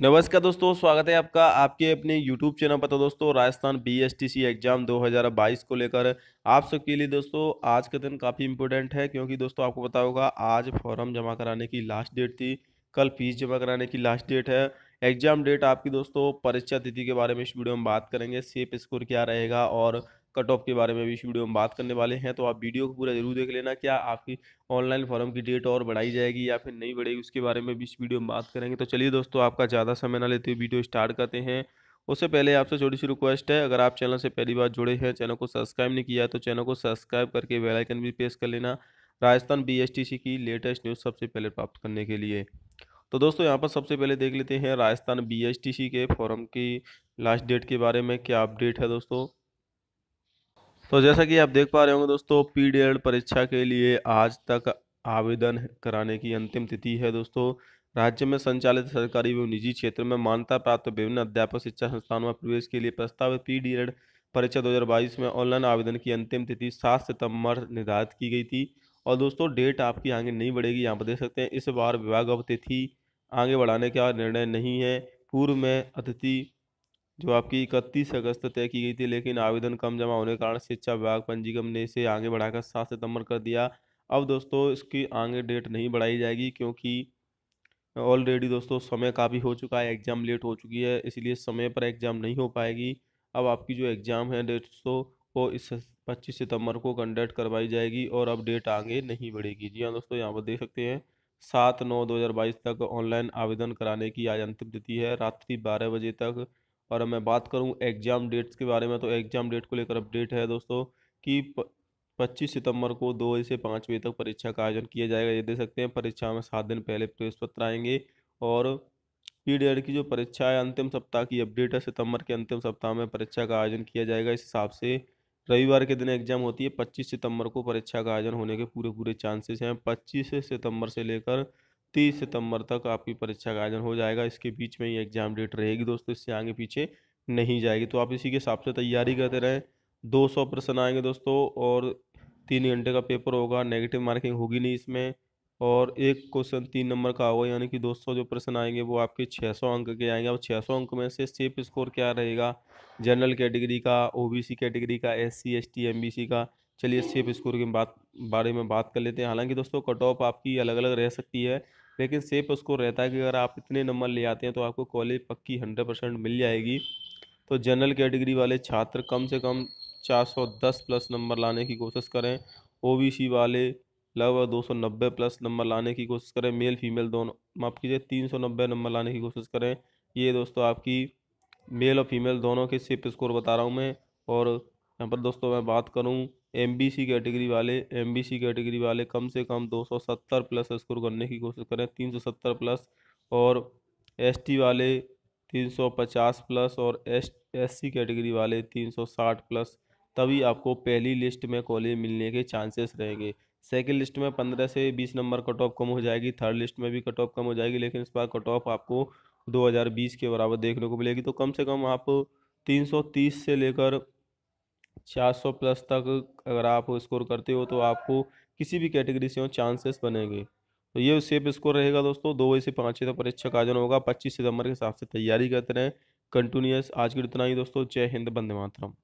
नमस्कार दोस्तों स्वागत है आपका आपके अपने YouTube चैनल पर तो दोस्तों Rajasthan B S T C exam 2022 को लेकर आप सबके लिए दोस्तों आज का दिन काफ़ी इंपॉर्टेंट है क्योंकि दोस्तों आपको पता होगा आज फॉर्म जमा कराने की लास्ट डेट थी कल फीस जमा कराने की लास्ट डेट है एग्जाम डेट आपकी दोस्तों परीक्षा तिथि के बारे में इस वीडियो में बात करेंगे सेप स्कोर क्या रहेगा और कट ऑफ के बारे में भी इस वीडियो में बात करने वाले हैं तो आप वीडियो को पूरा जरूर देख लेना क्या आपकी ऑनलाइन फॉर्म की डेट और बढ़ाई जाएगी या फिर नहीं बढ़ेगी उसके बारे में भी इस वीडियो में बात करेंगे तो चलिए दोस्तों आपका ज़्यादा समय ना लेते हुए वीडियो स्टार्ट करते हैं उससे पहले आपसे छोटी सी रिक्वेस्ट है अगर आप चैनल से पहली बार जुड़े हैं चैनल को सब्सक्राइब नहीं किया तो चैनल को सब्सक्राइब करके बेलाइकन भी प्रेस कर लेना राजस्थान बीएसटीसी की लेटेस्ट न्यूज़ सबसे पहले प्राप्त करने के लिए तो दोस्तों यहाँ पर सबसे पहले देख लेते हैं राजस्थान बीएसटीसी के फॉरम की लास्ट डेट के बारे में क्या अपडेट है दोस्तों तो जैसा कि आप देख पा रहे होंगे दोस्तों पी परीक्षा के लिए आज तक आवेदन कराने की अंतिम तिथि है दोस्तों राज्य में संचालित सरकारी एवं निजी क्षेत्र में मान्यता प्राप्त विभिन्न अध्यापक शिक्षा संस्थानों में प्रवेश के लिए प्रस्तावित पी डी एड परीक्षा 2022 में ऑनलाइन आवेदन की अंतिम तिथि 7 सितंबर निर्धारित की गई थी और दोस्तों डेट आपकी आगे नहीं बढ़ेगी यहाँ पर देख सकते हैं इस बार विभाग अब तिथि आगे बढ़ाने का निर्णय नहीं है पूर्व में अतिथि जो आपकी इकतीस अगस्त तय की गई थी लेकिन आवेदन कम जमा होने के कारण शिक्षा विभाग पंजीकरण ने इसे आगे बढ़ाकर सात सितंबर कर दिया अब दोस्तों इसकी आगे डेट नहीं बढ़ाई जाएगी क्योंकि ऑलरेडी दोस्तों समय काफ़ी हो चुका है एग्ज़ाम लेट हो चुकी है इसलिए समय पर एग्ज़ाम नहीं हो पाएगी अब आपकी जो एग्ज़ाम है दोस्तों वो इस पच्चीस सितंबर को कंडक्ट करवाई जाएगी और अब डेट आगे नहीं बढ़ेगी जी हाँ दोस्तों यहाँ पर देख सकते हैं सात नौ दो हज़ार बाईस तक ऑनलाइन आवेदन कराने की आज अंतिम तिथि है रात्रि बारह बजे तक और मैं बात करूँ एग्ज़ाम डेट्स के बारे में तो एग्ज़ाम डेट को लेकर अपडेट है दोस्तों कि पच्चीस सितंबर को दो से पाँच बजे तक परीक्षा का आयोजन किया जाएगा ये दे सकते हैं परीक्षा में सात दिन पहले प्रवेश पत्र आएंगे और पीडीएड की जो परीक्षा है अंतिम सप्ताह की अपडेट है सितंबर के अंतिम सप्ताह में परीक्षा का आयोजन किया जाएगा इस हिसाब से रविवार के दिन एग्जाम होती है पच्चीस सितंबर को परीक्षा का आयोजन होने के पूरे पूरे चांसेस हैं पच्चीस सितंबर से लेकर तीस सितंबर तक आपकी परीक्षा का आयोजन हो जाएगा इसके बीच में ये एग्जाम डेट रहेगी दोस्तों इससे आगे पीछे नहीं जाएगी तो आप इसी के हिसाब से तैयारी करते रहें दो सौ प्रश्न आएंगे दोस्तों और तीन घंटे का पेपर होगा नेगेटिव मार्किंग होगी नहीं इसमें और एक क्वेश्चन तीन नंबर का होगा यानी कि दो सौ जो प्रश्न आएंगे वो आपके छः सौ अंक के आएंगे अब सौ अंक में से सेफ स्कोर क्या रहेगा जनरल कैटेगरी का सी कैटेगरी का एस एम बी सी का चलिए सेफ स्कोर के बात बारे में बात कर लेते हैं हालांकि दोस्तों कट ऑफ आपकी अलग अलग रह सकती है लेकिन सेफ उसको रहता है कि अगर आप इतने नंबर ले आते हैं तो आपको कॉलेज पक्की हंड्रेड परसेंट मिल जाएगी तो जनरल कैटेगरी वाले छात्र कम से कम चार सौ दस प्लस नंबर लाने की कोशिश करें ओ वाले लगभग दो सौ नब्बे प्लस नंबर लाने की कोशिश करें मेल फीमेल दोनों माफ़ कीजिए नब्बे नंबर लाने की कोशिश करें ये दोस्तों आपकी मेल और फीमेल दोनों के सिप स्कोर बता रहा हूँ मैं और यहाँ पर दोस्तों मैं बात करूँ एम बी सी कैटेगरी वाले एम बी सी कैटेगरी वाले कम से कम 270 प्लस स्कोर करने की कोशिश करें 370 प्लस और एस टी वाले 350 प्लस और एस एस सी कैटेगरी वाले 360 प्लस तभी आपको पहली लिस्ट में कॉलेज मिलने के चांसेस रहेंगे सेकेंड लिस्ट में पंद्रह से बीस नंबर कट ऑफ कम हो जाएगी थर्ड लिस्ट में भी कट ऑफ कम हो जाएगी लेकिन इस बार कट ऑफ आपको 2020 के बराबर देखने को मिलेगी तो कम से कम आप 330 से लेकर सौ प्लस तक अगर आप स्कोर करते हो तो आपको किसी भी कैटेगरी से हो चांसेस बनेंगे तो ये सेफ स्कोर रहेगा दोस्तों दो बजे से पाँच बजे तक परीक्षा का आयोजन होगा पच्चीस सितंबर के हिसाब से तैयारी करते रहें कंटिन्यूस आज के इतना ही दोस्तों जय हिंद बंदे मातरम